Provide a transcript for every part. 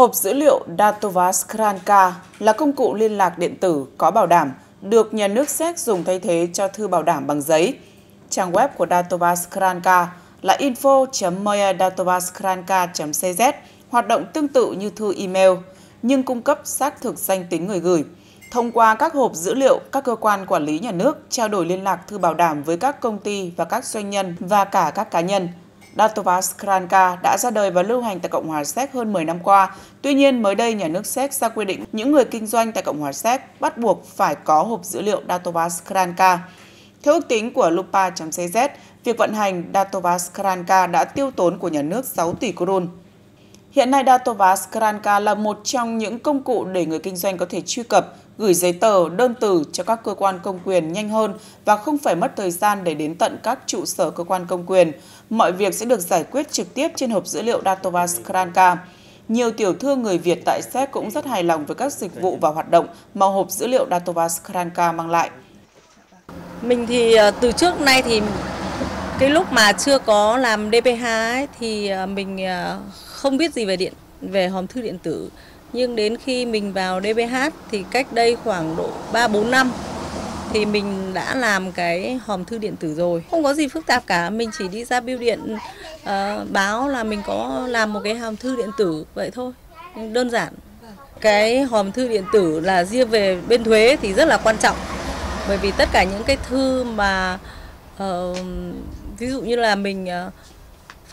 Hộp dữ liệu Datovas Kranka là công cụ liên lạc điện tử có bảo đảm, được nhà nước Séc dùng thay thế cho thư bảo đảm bằng giấy. Trang web của Datovas Kranka là info.moyadatovaskranka.cz, hoạt động tương tự như thư email, nhưng cung cấp xác thực danh tính người gửi. Thông qua các hộp dữ liệu, các cơ quan quản lý nhà nước trao đổi liên lạc thư bảo đảm với các công ty và các doanh nhân và cả các cá nhân. Datovas Kranka đã ra đời và lưu hành tại Cộng hòa Séc hơn 10 năm qua. Tuy nhiên, mới đây nhà nước Séc ra quy định những người kinh doanh tại Cộng hòa Séc bắt buộc phải có hộp dữ liệu Datovas Kranka. Theo ước tính của lupa.cz, việc vận hành Datovas Kranka đã tiêu tốn của nhà nước 6 tỷ krun. Hiện nay Datovas Kranka là một trong những công cụ để người kinh doanh có thể truy cập, gửi giấy tờ, đơn từ cho các cơ quan công quyền nhanh hơn và không phải mất thời gian để đến tận các trụ sở cơ quan công quyền. Mọi việc sẽ được giải quyết trực tiếp trên hộp dữ liệu Datova Skranka. Nhiều tiểu thương người Việt tại Séc cũng rất hài lòng với các dịch vụ và hoạt động mà hộp dữ liệu Datova Skranka mang lại. Mình thì ờ, từ trước nay thì cái lúc mà chưa có làm DPH ấy, thì ờ, mình ờ, không biết gì về điện về hòm thư điện tử nhưng đến khi mình vào DBH thì cách đây khoảng độ 3 4 năm thì mình đã làm cái hòm thư điện tử rồi. Không có gì phức tạp cả, mình chỉ đi ra bưu điện uh, báo là mình có làm một cái hòm thư điện tử vậy thôi. Đơn giản. Cái hòm thư điện tử là riêng về bên thuế thì rất là quan trọng. Bởi vì tất cả những cái thư mà uh, ví dụ như là mình uh,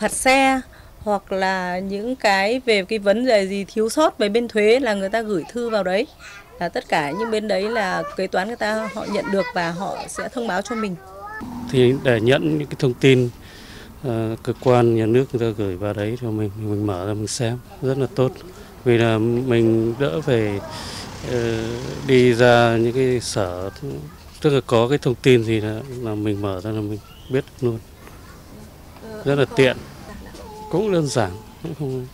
phạt xe hoặc là những cái về cái vấn đề gì thiếu sót về bên thuế là người ta gửi thư vào đấy là tất cả những bên đấy là kế toán người ta họ nhận được và họ sẽ thông báo cho mình thì để nhận những cái thông tin uh, cơ quan nhà nước người ta gửi vào đấy cho mình mình mở ra mình xem rất là tốt vì là mình đỡ về uh, ờ, đi ra những cái sở tức là có cái thông tin gì là là mình mở ra là mình biết luôn ờ, rất là tiện cũng đơn giản cũng không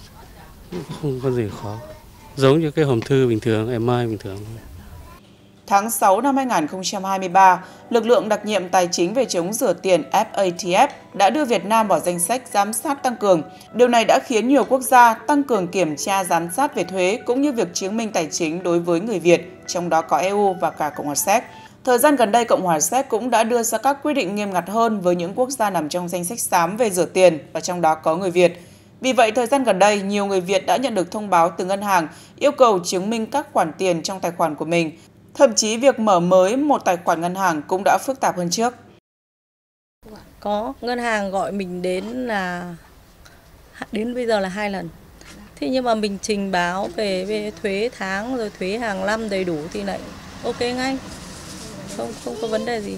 không có gì khó giống như cái hòm thư bình thường em mai bình thường Tháng 6 năm 2023, lực lượng đặc nhiệm tài chính về chống rửa tiền FATF đã đưa Việt Nam vào danh sách giám sát tăng cường. Điều này đã khiến nhiều quốc gia tăng cường kiểm tra giám sát về thuế cũng như việc chứng minh tài chính đối với người Việt, trong đó có EU và cả Cộng hòa Séc. Thời gian gần đây, Cộng hòa Séc cũng đã đưa ra các quy định nghiêm ngặt hơn với những quốc gia nằm trong danh sách xám về rửa tiền và trong đó có người Việt. Vì vậy, thời gian gần đây, nhiều người Việt đã nhận được thông báo từ ngân hàng yêu cầu chứng minh các khoản tiền trong tài khoản của mình. Thậm chí việc mở mới một tài khoản ngân hàng cũng đã phức tạp hơn trước. Có ngân hàng gọi mình đến là đến bây giờ là hai lần. Thế nhưng mà mình trình báo về, về thuế tháng rồi thuế hàng năm đầy đủ thì lại ok ngay không không có vấn đề gì.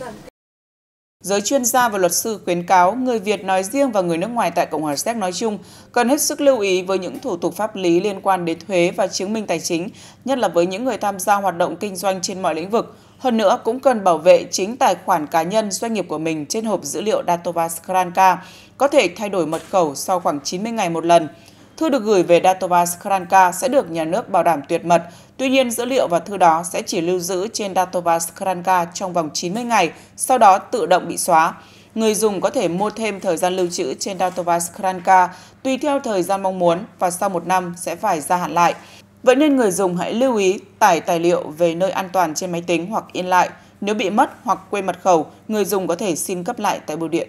Giới chuyên gia và luật sư khuyến cáo người Việt nói riêng và người nước ngoài tại Cộng hòa Séc nói chung cần hết sức lưu ý với những thủ tục pháp lý liên quan đến thuế và chứng minh tài chính, nhất là với những người tham gia hoạt động kinh doanh trên mọi lĩnh vực. Hơn nữa, cũng cần bảo vệ chính tài khoản cá nhân doanh nghiệp của mình trên hộp dữ liệu Datova Skranka, có thể thay đổi mật khẩu sau khoảng 90 ngày một lần. Thư được gửi về Datova Skranka sẽ được nhà nước bảo đảm tuyệt mật Tuy nhiên, dữ liệu và thư đó sẽ chỉ lưu giữ trên database Kranka trong vòng 90 ngày, sau đó tự động bị xóa. Người dùng có thể mua thêm thời gian lưu trữ trên database Kranka tùy theo thời gian mong muốn và sau một năm sẽ phải gia hạn lại. Vậy nên người dùng hãy lưu ý tải tài liệu về nơi an toàn trên máy tính hoặc in lại. Nếu bị mất hoặc quên mật khẩu, người dùng có thể xin cấp lại tại bưu điện.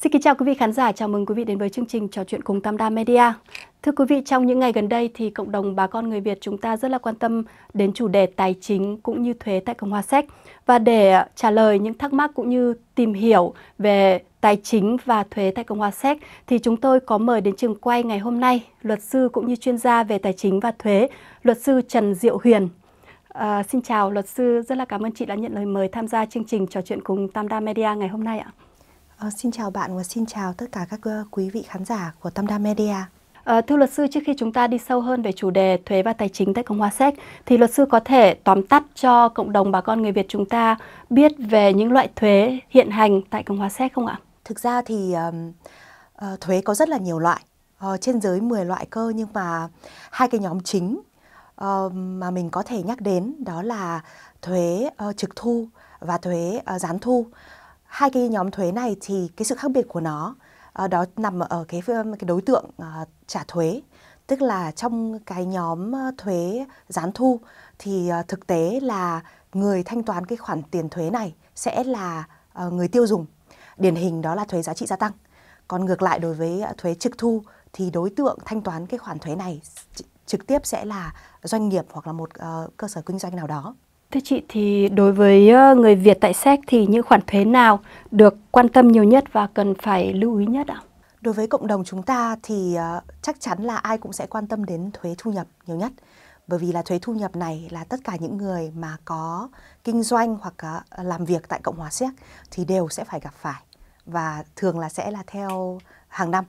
Xin kính chào quý vị khán giả, chào mừng quý vị đến với chương trình trò chuyện cùng Tam Đa Media. Thưa quý vị, trong những ngày gần đây thì cộng đồng bà con người Việt chúng ta rất là quan tâm đến chủ đề tài chính cũng như thuế tại Cộng hòa Séc. Và để trả lời những thắc mắc cũng như tìm hiểu về tài chính và thuế tại Cộng hòa Séc thì chúng tôi có mời đến trường quay ngày hôm nay luật sư cũng như chuyên gia về tài chính và thuế, luật sư Trần Diệu Huyền. À, xin chào luật sư, rất là cảm ơn chị đã nhận lời mời tham gia chương trình trò chuyện cùng Tam Đa Media ngày hôm nay ạ. Ờ, xin chào bạn và xin chào tất cả các ờ, quý vị khán giả của Tâm Đa Media. À, thưa luật sư, trước khi chúng ta đi sâu hơn về chủ đề thuế và tài chính tại Cộng hòa Séc, thì luật sư có thể tóm tắt cho cộng đồng bà con người Việt chúng ta biết về những loại thuế hiện hành tại Cộng hòa Séc không ạ? Thực ra thì um, uh, thuế có rất là nhiều loại, uh, trên dưới 10 loại cơ nhưng mà hai cái nhóm chính uh, mà mình có thể nhắc đến đó là thuế uh, trực thu và thuế uh, gián thu hai cái nhóm thuế này thì cái sự khác biệt của nó uh, đó nằm ở cái cái đối tượng uh, trả thuế tức là trong cái nhóm ờ, thuế gián thu thì uh, thực tế là người thanh toán cái khoản tiền thuế này sẽ là uh, người tiêu dùng điển hình đó là thuế giá trị gia tăng còn ngược lại đối với uh, thuế trực thu thì đối tượng thanh toán cái khoản thuế này trực tiếp sẽ là doanh nghiệp hoặc là một uh, cơ sở kinh doanh nào đó Thưa chị thì đối với ờ, người Việt tại Séc thì những khoản thuế nào được quan tâm nhiều nhất và cần phải lưu ý nhất ạ? Đối với cộng đồng chúng ta thì ờ, chắc chắn là ai cũng sẽ quan tâm đến thuế thu nhập nhiều nhất. Bởi vì là thuế thu nhập này là tất cả những người mà có kinh doanh hoặc ờ, làm việc tại Cộng hòa Séc thì đều sẽ phải gặp phải và thường là sẽ là theo hàng năm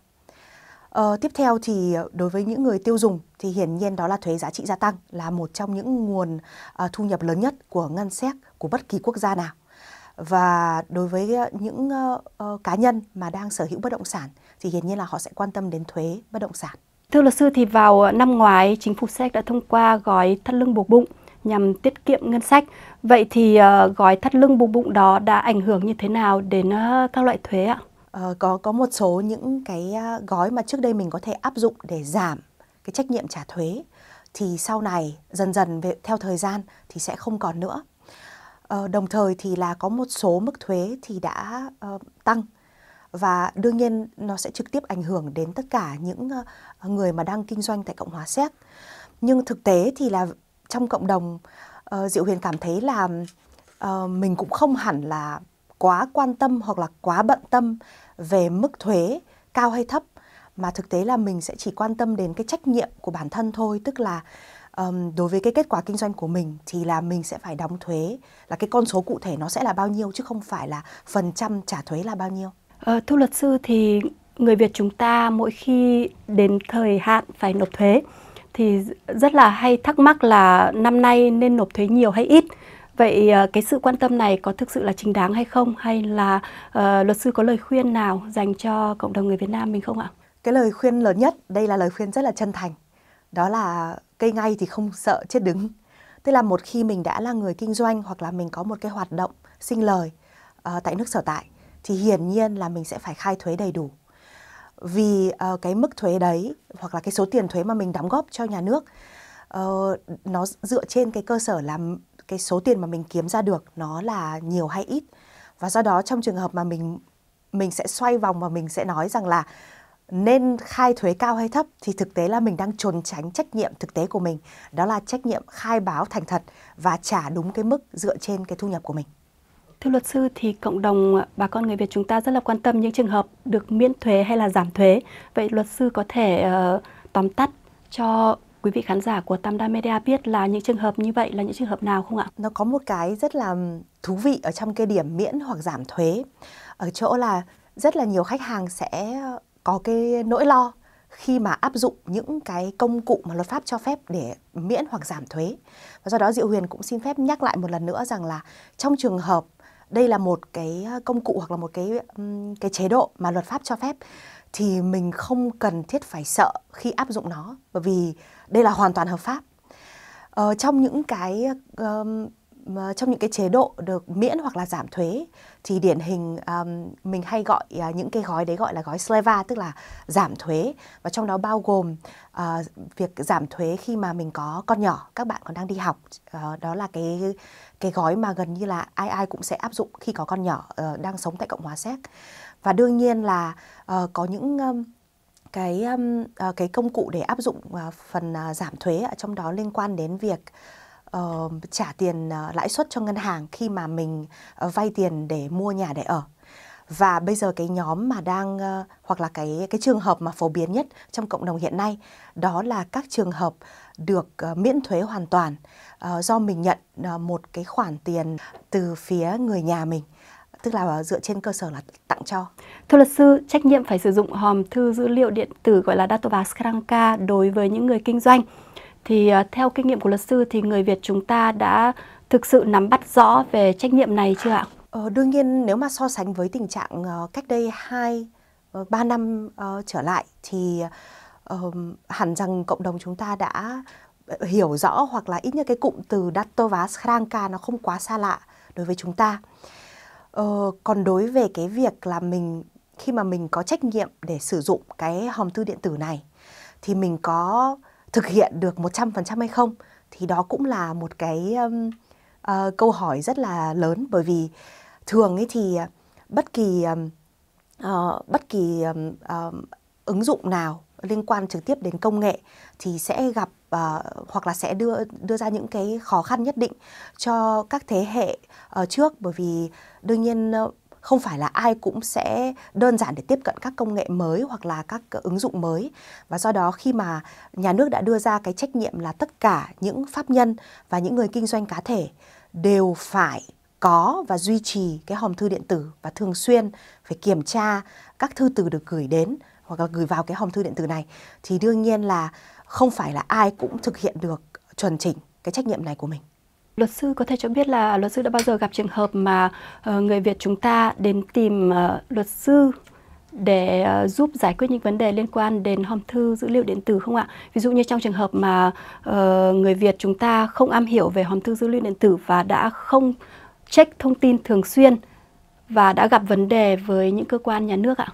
Ờ, tiếp theo thì ờ, đối với những người tiêu dùng thì hiển nhiên đó là thuế giá trị gia tăng là một trong những nguồn uh, thu nhập lớn nhất của ngân sách của bất kỳ quốc gia nào. Và đối với ờ, những uh, uh, cá nhân mà đang sở hữu bất động sản thì hiển nhiên là họ sẽ quan tâm đến thuế bất động sản. Thưa luật sư thì vào năm ngoái chính phủ Séc đã thông qua gói thắt lưng buộc bụng nhằm tiết kiệm ngân sách. Vậy thì uh, gói thắt lưng buộc bụng đó đã ảnh hưởng như thế nào đến uh, các loại thuế ạ? Ờ, có có một số những cái gói mà trước đây mình có thể áp dụng để giảm cái trách nhiệm trả thuế thì sau này dần dần về, theo thời gian thì sẽ không còn nữa ờ, đồng thời thì là có một số mức thuế thì đã ờ, tăng và đương nhiên nó sẽ trực tiếp ảnh hưởng đến tất cả những người mà đang kinh doanh tại Cộng hòa Séc. Nhưng thực tế thì là trong cộng đồng Diệu Huyền cảm thấy là mình cũng không hẳn là quá quan tâm hoặc là quá bận tâm về mức thuế cao hay thấp mà thực tế là mình sẽ chỉ quan tâm đến cái trách nhiệm của bản thân thôi tức là um, đối với cái kết quả kinh doanh của mình thì là mình sẽ phải đóng thuế là cái con số cụ thể nó sẽ là bao nhiêu chứ không phải là phần trăm trả thuế là bao nhiêu à, thưa luật sư thì người Việt chúng ta mỗi khi đến thời hạn phải nộp thuế thì rất là hay thắc mắc là năm nay nên nộp thuế nhiều hay ít Vậy ờ, cái sự quan tâm này có thực sự là chính đáng hay không hay là uh, luật sư có lời khuyên nào dành cho cộng đồng người Việt Nam mình không ạ? Cái lời khuyên lớn nhất, đây là lời khuyên rất là chân thành. Đó là cây ngay thì không sợ chết đứng. Tức là một khi mình đã là người kinh doanh hoặc là mình có một cái hoạt động sinh lời uh, tại nước sở tại thì hiển nhiên là mình sẽ phải khai thuế đầy đủ. Vì uh, cái mức thuế đấy hoặc là cái số tiền thuế mà mình đóng góp cho nhà nước uh, nó dựa trên cái cơ sở là cái số tiền mà mình kiếm ra được nó là nhiều hay ít và do đó trong trường hợp mà mình mình sẽ xoay vòng và mình sẽ nói rằng là nên khai thuế cao hay thấp thì thực tế là mình đang trốn tránh trách nhiệm thực tế của mình đó là trách nhiệm khai báo thành thật và trả đúng cái mức dựa trên cái thu nhập của mình Thưa luật sư thì cộng đồng à, bà con người Việt chúng ta rất là quan tâm những trường hợp được miễn thuế hay là giảm thuế vậy luật sư có thể uh, tóm tắt cho quý vị khán giả của Tam Đa Media biết là những trường hợp như vậy là những trường hợp nào không ạ? Nó có một cái rất là thú vị ở trong cái điểm miễn hoặc giảm thuế ở chỗ là rất là nhiều khách hàng sẽ có cái nỗi lo khi mà áp dụng những cái công cụ mà luật pháp cho phép để miễn hoặc giảm thuế. Và do đó Diệu Huyền cũng xin phép nhắc lại một lần nữa rằng là trong trường hợp đây là một cái công cụ hoặc là một cái cái chế độ mà luật pháp cho phép thì mình không cần thiết phải sợ khi áp dụng nó bởi vì đây là hoàn toàn hợp pháp ờ, trong những cái um, trong những cái chế độ được miễn hoặc là giảm thuế thì điển hình um, mình hay gọi uh, những cái gói đấy gọi là gói sleva tức là giảm thuế và trong đó bao gồm uh, việc giảm thuế khi mà mình có con nhỏ các bạn còn đang đi học uh, đó là cái cái gói mà gần như là ai ai cũng sẽ áp dụng khi có con nhỏ uh, đang sống tại cộng hòa séc và đương nhiên là uh, có những um, cái um, uh, cái công cụ để áp dụng uh, phần uh, giảm thuế ở trong đó liên quan đến việc uh, trả tiền uh, lãi suất cho ngân hàng khi mà mình uh, vay tiền để mua nhà để ở và bây giờ cái nhóm mà đang uh, hoặc là cái cái trường hợp mà phổ biến nhất trong cộng đồng hiện nay đó là các trường hợp được uh, miễn thuế hoàn toàn uh, do mình nhận uh, một cái khoản tiền từ phía người nhà mình tức là dựa trên cơ sở là tặng cho. Thưa luật sư, trách nhiệm phải sử dụng hòm thư dữ liệu điện tử gọi là Datova Skranka đối với những người kinh doanh. Thì à, theo kinh nghiệm của luật sư thì người Việt chúng ta đã thực sự nắm bắt rõ về trách nhiệm này chưa ạ? Ờ, đương nhiên nếu mà so sánh với tình trạng ờ, cách đây 2 uh, 3 năm ờ, trở lại thì uh, hẳn rằng cộng đồng chúng ta đã hiểu rõ hoặc là ít nhất cái cụm từ Datova Skranka nó không quá xa lạ đối với chúng ta. Uh, Ờ, còn đối về cái việc là mình khi mà mình có trách nhiệm để sử dụng cái hòm thư điện tử này thì mình có thực hiện được 100% hay không thì đó cũng là một cái um, uh, câu hỏi rất là lớn bởi vì thường ấy thì bất kỳ uh, bất kỳ uh, ứng dụng nào liên quan trực tiếp đến công nghệ thì sẽ gặp uh, hoặc là sẽ đưa đưa ra những cái khó khăn nhất định cho các thế hệ uh, trước bởi vì đương nhiên uh, không phải là ai cũng sẽ đơn giản để tiếp cận các công nghệ mới hoặc là các ứng dụng mới và do đó khi mà nhà nước đã đưa ra cái trách nhiệm là tất cả những pháp nhân và những người kinh doanh cá thể đều phải có và duy trì cái hòm thư điện tử và thường xuyên phải kiểm tra các thư từ được gửi đến hoặc là gửi vào cái hòm thư điện tử này thì đương nhiên là không phải là ai cũng thực hiện được chuẩn chỉnh cái trách nhiệm này của mình. Luật sư có thể cho biết là luật sư đã bao giờ gặp trường hợp mà ờ, người Việt chúng ta đến tìm ờ, luật sư để ờ, giúp giải quyết những vấn đề liên quan đến hòm thư dữ liệu điện tử không ạ? Ví dụ như trong trường hợp mà người Việt chúng ta không am hiểu về hòm thư dữ liệu điện tử và đã không check thông tin thường xuyên và đã gặp vấn đề với những cơ quan nhà nước ạ?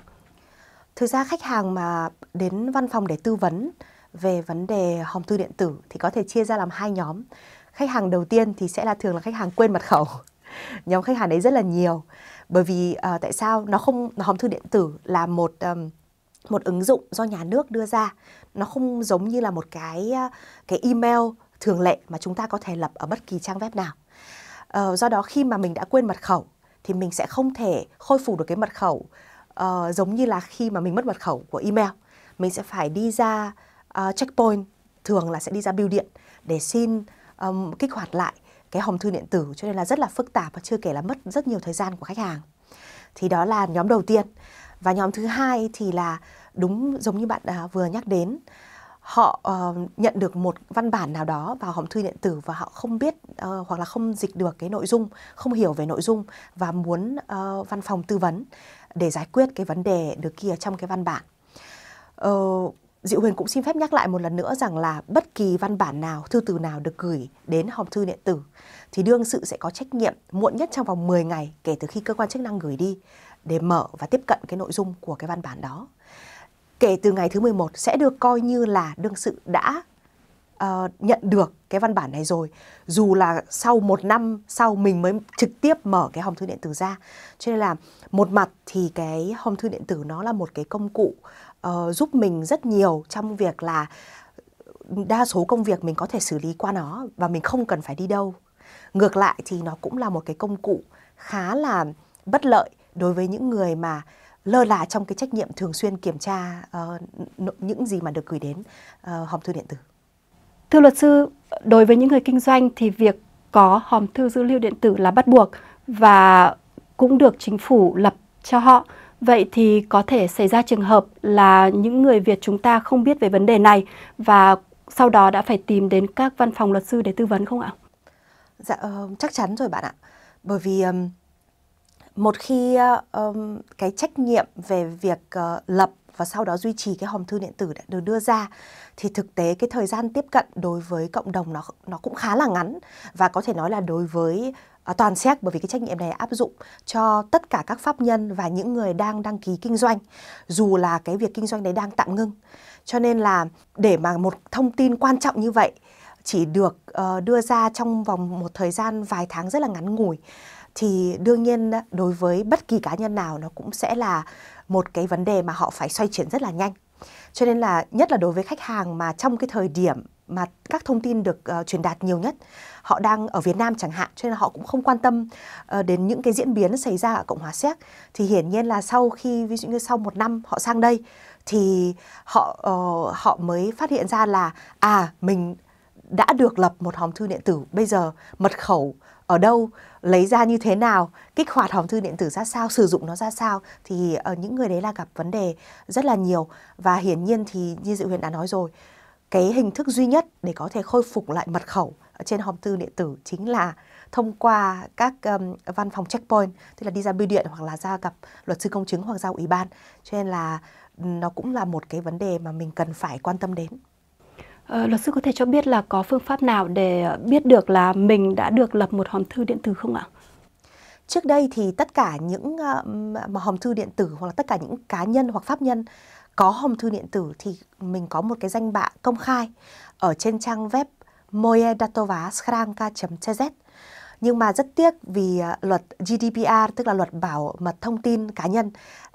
Thực ra khách hàng mà đến văn phòng để tư vấn về vấn đề hòm thư điện tử thì có thể chia ra làm hai nhóm. Khách hàng đầu tiên thì sẽ là thường là khách hàng quên mật khẩu. nhóm khách hàng đấy rất là nhiều. Bởi vì uh, tại sao nó không hòm thư điện tử là một um, một ứng dụng do nhà nước đưa ra. Nó không giống như là một cái ờ, cái email thường lệ mà chúng ta có thể lập ở bất kỳ trang web nào. Uh, do đó khi mà mình đã quên mật khẩu thì mình sẽ không thể khôi phục được cái mật khẩu uh, giống như là khi mà mình mất mật khẩu của email mình sẽ phải đi ra uh, checkpoint thường là sẽ đi ra bưu điện để xin um, kích hoạt lại cái hòm thư điện tử cho nên là rất là phức tạp và chưa kể là mất rất nhiều thời gian của khách hàng thì đó là nhóm đầu tiên và nhóm thứ hai thì là đúng giống như bạn uh, vừa nhắc đến họ uh, nhận được một văn bản nào đó vào hòm thư điện tử và họ không biết uh, hoặc là không dịch được cái nội dung, không hiểu về nội dung và muốn uh, văn phòng tư vấn để giải quyết cái vấn đề được kia trong cái văn bản. Ờ, Diệu Huyền cũng xin phép nhắc lại một lần nữa rằng là bất kỳ văn bản nào, thư từ nào được gửi đến hòm thư điện tử thì đương sự sẽ có trách nhiệm muộn nhất trong vòng 10 ngày kể từ khi cơ quan chức năng gửi đi để mở và tiếp cận cái nội dung của cái văn bản đó. Kể từ ngày thứ 11 sẽ được coi như là đương sự đã Ờ, nhận được cái văn bản này rồi dù là sau một năm sau mình mới trực tiếp mở cái hòm thư điện tử ra cho nên là một mặt thì cái hòm thư điện tử nó là một cái công cụ uh, giúp mình rất nhiều trong việc là đa số công việc mình có thể xử lý qua nó và mình không cần phải đi đâu ngược lại thì nó cũng là một cái công cụ khá là bất lợi đối với những người mà lơ là trong cái trách nhiệm thường xuyên kiểm tra uh, những gì mà được gửi đến uh, hòm thư điện tử Thưa luật sư, đối với những người kinh doanh thì việc có hòm thư dữ liệu điện tử là bắt buộc và cũng được chính phủ lập cho họ. Vậy thì có thể xảy ra trường hợp là những người Việt chúng ta không biết về vấn đề này và sau đó đã phải tìm đến các văn phòng luật sư để tư vấn không ạ? Dạ ờ, chắc chắn rồi bạn ạ. Bởi vì một khi um, cái trách nhiệm về việc uh, lập và sau đó duy trì cái hòm thư điện tử đã được đưa ra thì thực tế cái thời gian tiếp cận đối với cộng đồng nó nó cũng khá là ngắn và có thể nói là đối với à, toàn xét bởi vì cái trách nhiệm này áp dụng cho tất cả các pháp nhân và những người đang đăng ký kinh doanh dù là cái việc kinh doanh đấy đang tạm ngưng cho nên là để mà một thông tin quan trọng như vậy chỉ được uh, đưa ra trong vòng một thời gian vài tháng rất là ngắn ngủi thì đương nhiên đối với bất kỳ cá nhân nào nó cũng sẽ là một cái vấn đề mà họ phải xoay chuyển rất là nhanh cho nên là nhất là đối với khách hàng mà trong cái thời điểm mà các thông tin được uh, truyền đạt nhiều nhất họ đang ở Việt Nam chẳng hạn cho nên là họ cũng không quan tâm uh, đến những cái diễn biến xảy ra ở Cộng hòa Séc thì hiển nhiên là sau khi ví dụ như sau một năm họ sang đây thì họ uh, họ mới phát hiện ra là à mình đã được lập một hòm thư điện tử bây giờ mật khẩu ở đâu lấy ra như thế nào kích hoạt hòm thư điện tử ra sao sử dụng nó ra sao thì ở ờ, những người đấy là gặp vấn đề rất là nhiều và hiển nhiên thì như dự huyền đã nói rồi cái hình thức duy nhất để có thể khôi phục lại mật khẩu ở trên hòm thư điện tử chính là thông qua các um, văn phòng checkpoint tức là đi ra bưu điện hoặc là ra gặp luật sư công chứng hoặc ra ủy ban cho nên là ừ, nó cũng là một cái vấn đề mà mình cần phải quan tâm đến À, luật sư có thể cho biết là có phương pháp nào để biết được là mình đã được lập một hòm thư điện tử không ạ? Trước đây thì tất cả những ờ, mà hòm thư điện tử hoặc là tất cả những cá nhân hoặc pháp nhân có hòm thư điện tử thì mình có một cái danh bạ công khai ở trên trang web moedatova sranka.cz nhưng mà rất tiếc vì ờ, luật GDPR tức là luật bảo mật thông tin cá nhân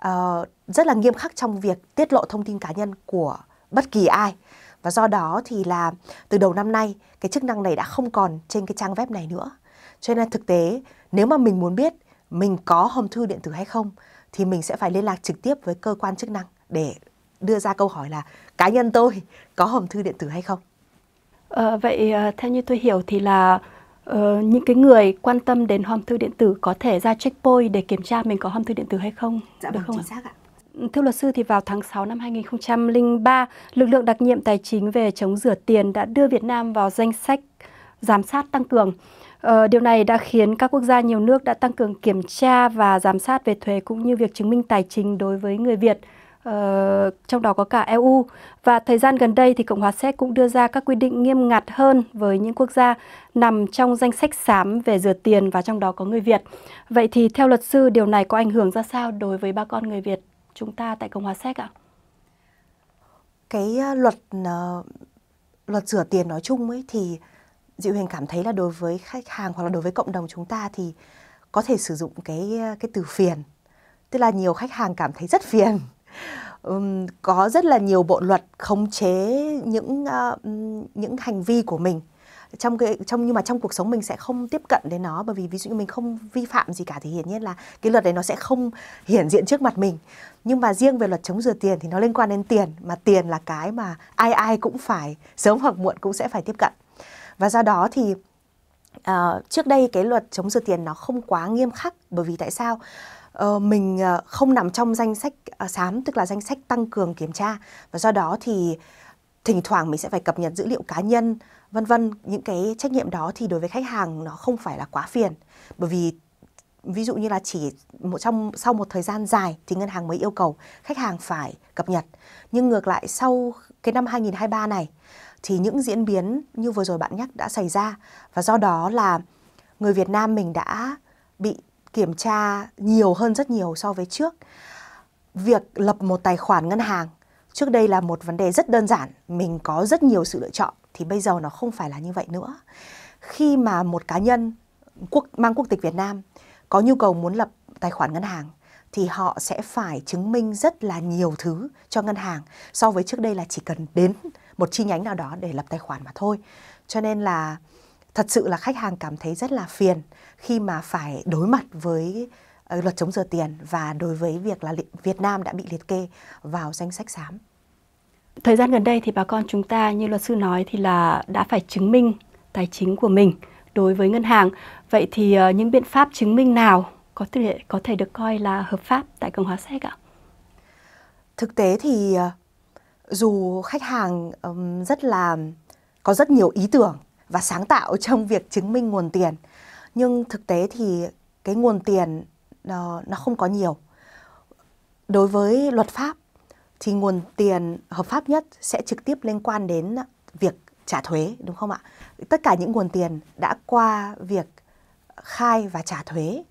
uh, rất là nghiêm khắc trong việc tiết lộ thông tin cá nhân của bất kỳ ai và do đó thì là từ đầu năm nay cái chức năng này đã không còn trên cái trang web này nữa cho nên thực tế nếu mà mình muốn biết mình có hòm thư điện tử hay không thì mình sẽ phải liên lạc trực tiếp với cơ quan chức năng để đưa ra câu hỏi là cá nhân tôi có hòm thư điện tử hay không à, vậy ờ, theo như tôi hiểu thì là uh, những cái người quan tâm đến hòm thư điện tử có thể ra checkpoint để kiểm tra mình có hòm thư điện tử hay không dạ được vâng, không chính ạ? xác ạ Thưa luật sư thì vào tháng 6 năm 2003, lực lượng đặc nhiệm tài chính về chống rửa tiền đã đưa Việt Nam vào danh sách giám sát tăng cường. Ờ, điều này đã khiến các quốc gia nhiều nước đã tăng cường kiểm tra và giám sát về thuế cũng như việc chứng minh tài chính đối với người Việt. Ờ, trong đó có cả EU và thời gian gần đây thì Cộng hòa Séc cũng đưa ra các quy định nghiêm ngặt hơn với những quốc gia nằm trong danh sách xám về rửa tiền và trong đó có người Việt. Vậy thì theo luật sư điều này có ảnh hưởng ra sao đối với ba con người Việt chúng ta tại Cộng hòa Séc ạ? Cái ờ, luật ờ, luật rửa tiền nói chung ấy thì Diệu Huyền cảm thấy là đối với khách hàng hoặc là đối với cộng đồng chúng ta thì có thể sử dụng cái ờ, cái từ phiền. Tức là nhiều khách hàng cảm thấy rất phiền. Um, có rất là nhiều bộ luật khống chế những uh, những hành vi của mình trong cái trong nhưng mà trong cuộc sống mình sẽ không tiếp cận đến nó bởi vì ví dụ như mình không vi phạm gì cả thì hiển nhiên là cái luật đấy nó sẽ không hiển diện trước mặt mình nhưng mà riêng về luật chống rửa tiền thì nó liên quan đến tiền mà tiền là cái mà ai ai cũng phải sớm hoặc muộn cũng sẽ phải tiếp cận và do đó thì uh, trước đây cái luật chống rửa tiền nó không quá nghiêm khắc bởi vì tại sao Uh, mình uh, không nằm trong danh sách uh, xám tức là danh sách tăng cường kiểm tra và do đó thì thỉnh thoảng mình sẽ phải cập nhật dữ liệu cá nhân vân vân những cái trách nhiệm đó thì đối với khách hàng nó không phải là quá phiền bởi vì ví dụ như là chỉ một trong sau một thời gian dài thì ngân hàng mới yêu cầu khách hàng phải cập nhật nhưng ngược lại sau cái năm 2023 này thì những diễn biến như vừa rồi bạn nhắc đã xảy ra và do đó là người Việt Nam mình đã bị kiểm tra nhiều hơn rất nhiều so với trước việc lập một tài khoản ngân hàng trước đây là một vấn đề rất đơn giản mình có rất nhiều sự lựa chọn thì bây giờ nó không phải là như vậy nữa khi mà một cá nhân quốc mang quốc tịch Việt Nam có nhu cầu muốn lập tài khoản ngân hàng thì họ sẽ phải chứng minh rất là nhiều thứ cho ngân hàng so với trước đây là chỉ cần đến một chi nhánh nào đó để lập tài khoản mà thôi cho nên là thật sự là khách hàng cảm thấy rất là phiền khi mà phải đối mặt với ờ, luật chống rửa tiền và đối với việc là Việt Nam đã bị liệt kê vào danh sách xám Thời gian gần đây thì bà con chúng ta như luật sư nói thì là đã phải chứng minh tài chính của mình đối với ngân hàng. Vậy thì ờ, những biện pháp chứng minh nào có thể có thể được coi là hợp pháp tại Cộng hòa Séc ạ? Thực tế thì ờ, dù khách hàng rất là có rất nhiều ý tưởng và sáng tạo trong việc chứng minh nguồn tiền nhưng thực tế thì cái nguồn tiền ờ, nó không có nhiều đối với luật pháp thì nguồn tiền hợp pháp nhất sẽ trực tiếp liên quan đến việc trả thuế đúng không ạ? Tất cả những nguồn tiền đã qua việc khai và trả thuế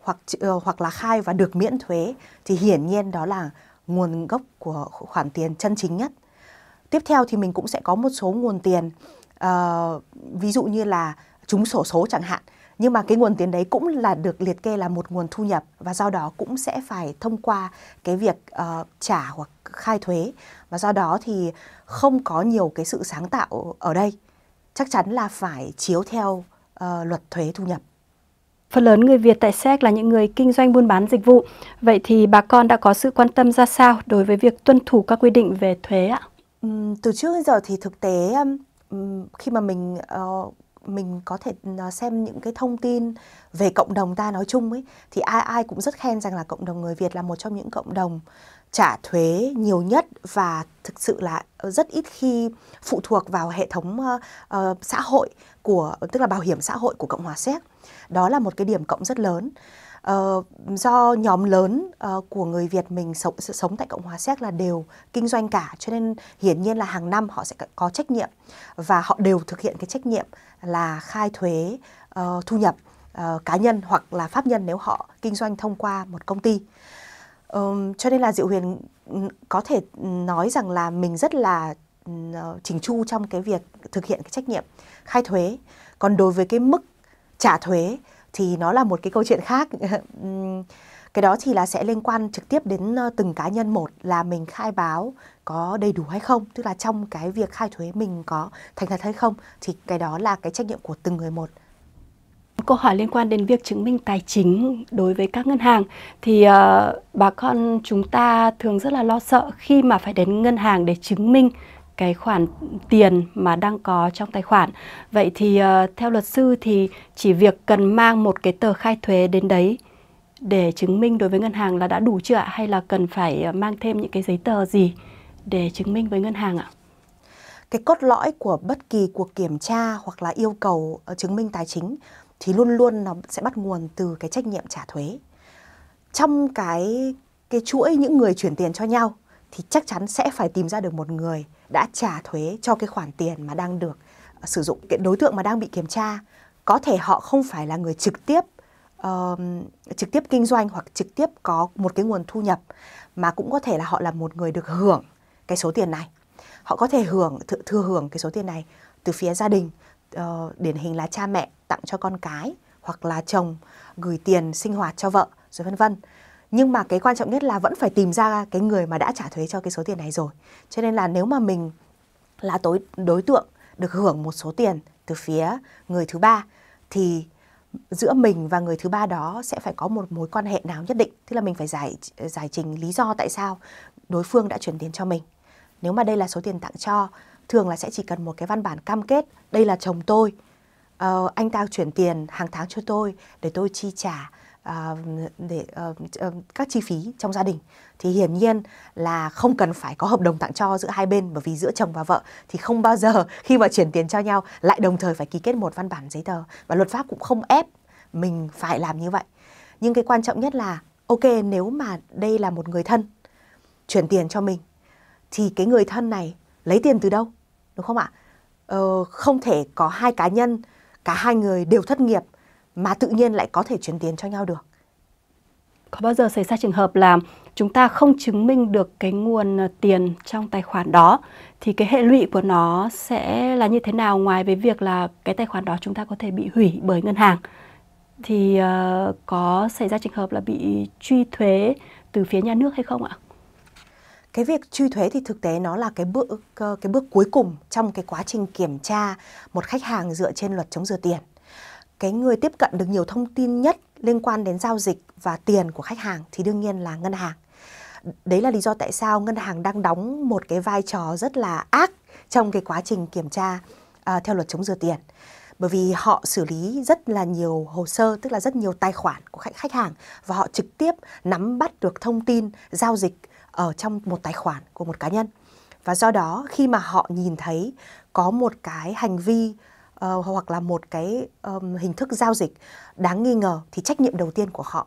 hoặc ờ, hoặc là khai và được miễn thuế thì hiển nhiên đó là nguồn gốc của khoản tiền chân chính nhất. Tiếp theo thì mình cũng sẽ có một số nguồn tiền uh, ví dụ như là trúng sổ số chẳng hạn nhưng mà cái nguồn tiền đấy cũng là được liệt kê là một nguồn thu nhập và do đó cũng sẽ phải thông qua cái việc uh, trả hoặc khai thuế và do đó thì không có nhiều cái sự sáng tạo ở đây chắc chắn là phải chiếu theo uh, luật thuế thu nhập Phần lớn người Việt tại Séc là những người kinh doanh buôn bán dịch vụ. Vậy thì bà con đã có sự quan tâm ra sao đối với việc tuân thủ các quy định về thuế ạ? Uhm, từ trước đến giờ thì thực tế um, khi mà mình uh, mình có thể ờ, xem những cái thông tin về cộng đồng ta nói chung ấy thì ai ai cũng rất khen rằng là cộng đồng người Việt là một trong những cộng đồng trả thuế nhiều nhất và thực sự là ờ, rất ít khi phụ thuộc vào hệ thống uh, uh, xã hội của tức là bảo hiểm xã hội của Cộng hòa Séc. Đó là một cái điểm cộng rất lớn uh, do nhóm lớn uh, của người Việt mình sống sống tại Cộng hòa Séc là đều kinh doanh cả cho nên hiển nhiên là hàng năm họ sẽ có trách nhiệm và họ đều thực hiện cái trách nhiệm là khai thuế uh, thu nhập uh, cá nhân hoặc là pháp nhân nếu họ kinh doanh thông qua một công ty. Um, cho nên là Diệu Huyền có thể nói rằng là mình rất là chỉnh chu trong cái việc thực hiện cái trách nhiệm khai thuế còn đối với cái mức trả thuế thì nó là một cái câu chuyện khác cái đó thì là sẽ liên quan trực tiếp đến ờ, từng cá nhân một là mình khai báo có đầy đủ hay không tức là trong cái việc khai thuế mình có thành thật hay không thì cái đó là cái trách nhiệm của từng người một câu hỏi liên quan đến việc chứng minh tài chính đối với các ngân hàng thì uh, bà con chúng ta thường rất là lo sợ khi mà phải đến ngân hàng để chứng minh cái khoản tiền mà đang có trong tài khoản. Vậy thì ờ, theo luật sư thì chỉ việc cần mang một cái tờ khai thuế đến đấy để chứng minh đối với ngân hàng là đã đủ chưa ạ hay là cần phải ờ, mang thêm những cái giấy tờ gì để chứng minh với ngân hàng ạ? Cái cốt lõi của bất kỳ cuộc kiểm tra hoặc là yêu cầu ờ, chứng minh tài chính thì luôn luôn nó sẽ bắt nguồn từ cái trách nhiệm trả thuế. Trong cái cái chuỗi những người chuyển tiền cho nhau thì chắc chắn sẽ phải tìm ra được một người đã trả thuế cho cái khoản tiền mà đang được ờ, sử dụng cái đối tượng mà đang bị kiểm tra có thể họ không phải là người trực tiếp uh, trực tiếp kinh doanh hoặc trực tiếp có một cái nguồn thu nhập mà cũng có thể là họ là một người được hưởng cái số tiền này họ có thể hưởng th- thừa hưởng cái số tiền này từ phía gia đình uh, điển hình là cha mẹ tặng cho con cái hoặc là chồng gửi tiền sinh hoạt cho vợ rồi vân vân nhưng mà cái quan trọng nhất là vẫn phải tìm ra cái người mà đã trả thuế cho cái số tiền này rồi cho nên là nếu mà mình là tối đối tượng được hưởng một số tiền từ phía người thứ ba thì giữa mình và người thứ ba đó sẽ phải có một mối quan hệ nào nhất định tức là mình phải giải giải trình lý do tại sao đối phương đã chuyển tiền cho mình nếu mà đây là số tiền tặng cho thường là sẽ chỉ cần một cái văn bản cam kết đây là chồng tôi uh, anh ta chuyển tiền hàng tháng cho tôi để tôi chi trả à, để à, các chi phí trong gia đình thì hiển nhiên là không cần phải có hợp đồng tặng cho giữa hai bên bởi vì giữa chồng và vợ thì không bao giờ khi mà chuyển tiền cho nhau lại đồng thời phải ký kết một văn bản giấy tờ và luật pháp cũng không ép mình phải làm như vậy nhưng cái quan trọng nhất là ok nếu mà đây là một người thân chuyển tiền cho mình thì cái người thân này lấy tiền từ đâu đúng không ạ ờ, không thể có hai cá nhân cả hai người đều thất nghiệp mà tự nhiên lại có thể chuyển tiền cho nhau được có bao giờ xảy ra trường hợp là chúng ta không chứng minh được cái nguồn ờ, tiền trong tài khoản đó thì cái hệ lụy của nó sẽ là như thế nào ngoài với việc là cái tài khoản đó chúng ta có thể bị hủy bởi ngân hàng thì ờ, có xảy ra trường hợp là bị truy thuế từ phía nhà nước hay không ạ? Cái việc truy thuế thì thực tế nó là cái bước cái bước cuối cùng trong cái quá trình kiểm tra một khách hàng dựa trên luật chống rửa tiền cái người tiếp cận được nhiều thông tin nhất liên quan đến giao dịch và tiền của khách hàng thì đương nhiên là ngân hàng. Đấy là lý do tại sao ngân hàng đang đóng một cái vai trò rất là ác trong cái quá trình kiểm tra uh, theo luật chống rửa tiền. Bởi vì họ xử lý rất là nhiều hồ sơ, tức là rất nhiều tài khoản của khách khách hàng và họ trực tiếp nắm bắt được thông tin giao dịch ở trong một tài khoản của một cá nhân. Và do đó khi mà họ nhìn thấy có một cái hành vi uh, hoặc là một cái um, hình thức giao dịch đáng nghi ngờ thì trách nhiệm đầu tiên của họ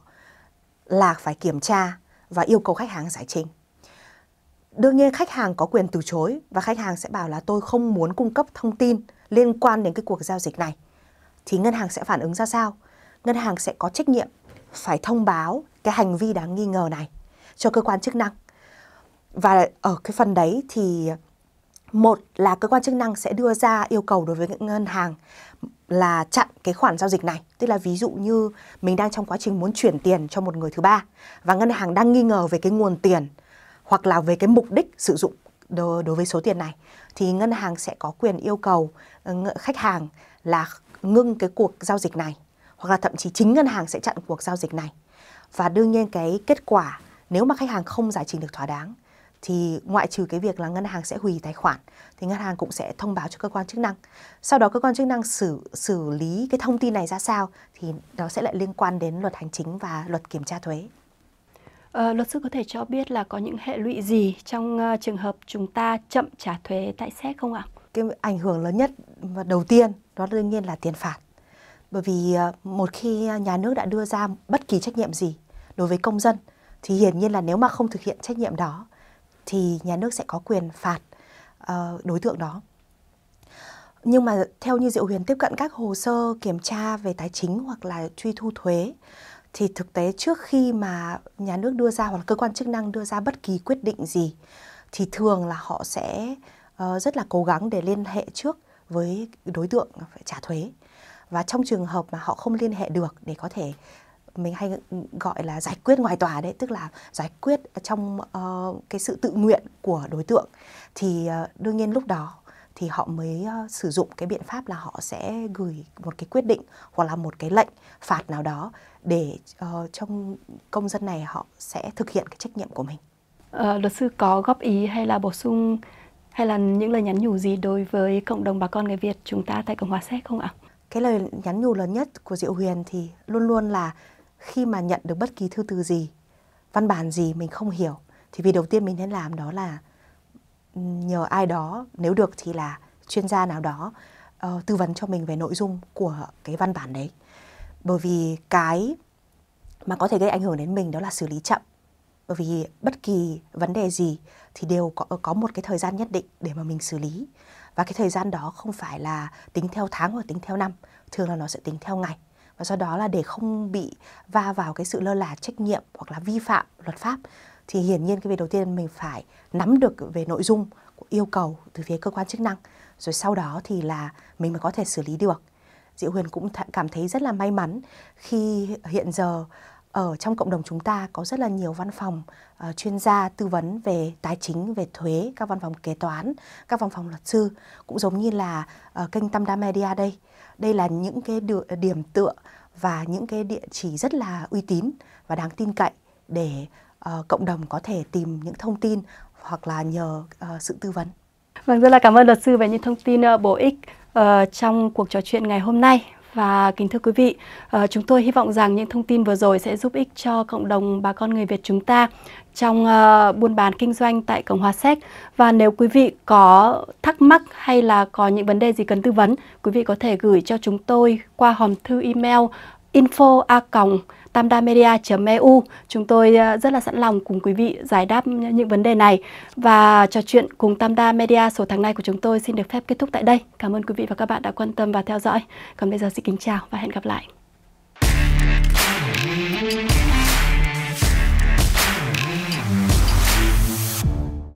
là phải kiểm tra và yêu cầu khách hàng giải trình đương nhiên khách hàng có quyền từ chối và khách hàng sẽ bảo là tôi không muốn cung cấp thông tin liên quan đến cái cuộc giao dịch này thì ngân hàng sẽ phản ứng ra sao ngân hàng sẽ có trách nhiệm phải thông báo cái hành vi đáng nghi ngờ này cho cơ quan chức năng và ở cái phần đấy thì một là cơ quan chức năng sẽ đưa ra yêu cầu đối với những ngân hàng là chặn cái khoản giao dịch này tức là ví dụ như mình đang trong quá trình muốn chuyển tiền cho một người thứ ba và ngân hàng đang nghi ngờ về cái nguồn tiền hoặc là về cái mục đích sử dụng đối với số tiền này thì ngân hàng sẽ có quyền yêu cầu ờ, khách hàng là ngưng cái cuộc giao dịch này hoặc là thậm chí chính ngân hàng sẽ chặn cuộc giao dịch này và đương nhiên cái kết quả nếu mà khách hàng không giải trình được thỏa đáng thì ngoại trừ cái việc là ngân hàng sẽ hủy tài khoản thì ngân hàng cũng sẽ thông báo cho cơ quan chức năng. Sau đó cơ quan chức năng xử xử lý cái thông tin này ra sao thì nó sẽ lại liên quan đến luật hành chính và luật kiểm tra thuế. À, luật sư có thể cho biết là có những hệ lụy gì trong uh, trường hợp chúng ta chậm trả thuế tại xét không ạ? Cái ảnh hưởng lớn nhất và đầu tiên đó đương nhiên là tiền phạt. Bởi vì uh, một khi nhà nước đã đưa ra bất kỳ trách nhiệm gì đối với công dân thì hiển nhiên là nếu mà không thực hiện trách nhiệm đó thì nhà nước sẽ có quyền phạt uh, đối tượng đó nhưng mà theo như Diệu Huyền tiếp cận các hồ sơ kiểm tra về tài chính hoặc là truy thu thuế thì thực tế trước khi mà nhà nước đưa ra hoặc là cơ quan chức năng đưa ra bất kỳ quyết định gì thì thường là họ sẽ uh, rất là cố gắng để liên hệ trước với đối tượng phải trả thuế và trong trường hợp mà họ không liên hệ được để có thể mình hay ừ, gọi là giải quyết ngoài tòa đấy tức là giải quyết trong uh, cái sự tự nguyện của đối tượng thì uh, đương nhiên lúc đó thì họ mới uh, sử dụng cái biện pháp là họ sẽ gửi một cái quyết định hoặc là một cái lệnh phạt nào đó để uh, trong công dân này họ sẽ thực hiện cái trách nhiệm của mình. À, luật sư có góp ý hay là bổ sung hay là những lời nhắn nhủ gì đối với cộng đồng bà con người Việt chúng ta tại Cộng hòa Séc không ạ? Cái lời nhắn nhủ lớn nhất của Diệu Huyền thì luôn luôn là khi mà nhận được bất kỳ thư từ gì văn bản gì mình không hiểu thì việc đầu tiên mình nên làm đó là nhờ ai đó nếu được thì là chuyên gia nào đó uh, tư vấn cho mình về nội dung của cái văn bản đấy bởi vì cái mà có thể gây ảnh hưởng đến mình đó là xử lý chậm bởi vì bất kỳ vấn đề gì thì đều có ờ, có một cái thời gian nhất định để mà mình xử lý và cái thời gian đó không phải là tính theo tháng hoặc tính theo năm thường là nó sẽ tính theo ngày và do đó là để không bị va vào cái sự lơ là trách nhiệm hoặc là vi phạm luật pháp thì hiển nhiên cái việc đầu tiên mình phải nắm được về nội dung của yêu cầu từ phía cơ quan chức năng rồi sau đó thì là mình mới có thể xử lý được diệu huyền cũng cảm thấy rất là may mắn khi hiện giờ ở trong cộng đồng chúng ta có rất là nhiều văn phòng uh, chuyên gia tư vấn về tài chính về thuế các văn phòng kế toán các văn phòng luật sư cũng giống như là uh, kênh tâm đa media đây đây là những cái điểm tựa và những cái địa chỉ rất là uy tín và đáng tin cậy để uh, cộng đồng có thể tìm những thông tin hoặc là nhờ uh, sự tư vấn. Vâng, rất là cảm ơn luật sư về những thông tin uh, bổ ích uh, trong cuộc trò chuyện ngày hôm nay. Và kính thưa quý vị, ờ, chúng tôi hy vọng rằng những thông tin vừa rồi sẽ giúp ích cho cộng đồng bà con người Việt chúng ta trong ờ, buôn bán kinh doanh tại Cộng hòa Séc. Và nếu quý vị có thắc mắc hay là có những vấn đề gì cần tư vấn, quý vị có thể gửi cho chúng tôi qua hòm thư email info a cộng tamdamedia.eu. Chúng tôi ờ, rất là sẵn lòng cùng quý vị giải đáp những vấn đề này và trò chuyện cùng Tamda Media số tháng này của chúng tôi xin được phép kết thúc tại đây. Cảm ơn quý vị và các bạn đã quan tâm và theo dõi. Còn bây giờ xin kính chào và hẹn gặp lại.